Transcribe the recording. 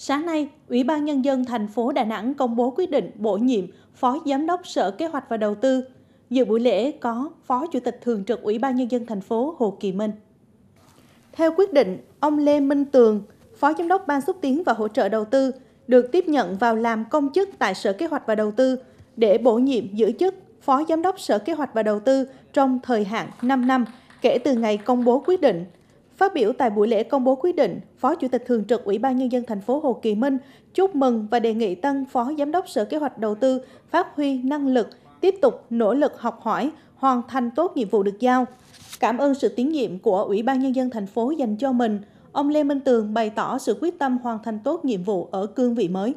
Sáng nay, Ủy ban Nhân dân thành phố Đà Nẵng công bố quyết định bổ nhiệm Phó Giám đốc Sở Kế hoạch và Đầu tư. Dự buổi lễ có Phó Chủ tịch Thường trực Ủy ban Nhân dân thành phố Hồ Kỳ Minh. Theo quyết định, ông Lê Minh Tường, Phó Giám đốc Ban xúc tiến và hỗ trợ đầu tư, được tiếp nhận vào làm công chức tại Sở Kế hoạch và Đầu tư để bổ nhiệm giữ chức Phó Giám đốc Sở Kế hoạch và Đầu tư trong thời hạn 5 năm kể từ ngày công bố quyết định – Phát biểu tại buổi lễ công bố quyết định, Phó Chủ tịch Thường trực Ủy ban Nhân dân thành phố Hồ Kỳ Minh chúc mừng và đề nghị tân Phó Giám đốc Sở Kế hoạch Đầu tư phát huy năng lực, tiếp tục nỗ lực học hỏi, hoàn thành tốt nhiệm vụ được giao. Cảm ơn sự tín nhiệm của Ủy ban Nhân dân thành phố dành cho mình. Ông Lê Minh Tường bày tỏ sự quyết tâm hoàn thành tốt nhiệm vụ ở cương vị mới.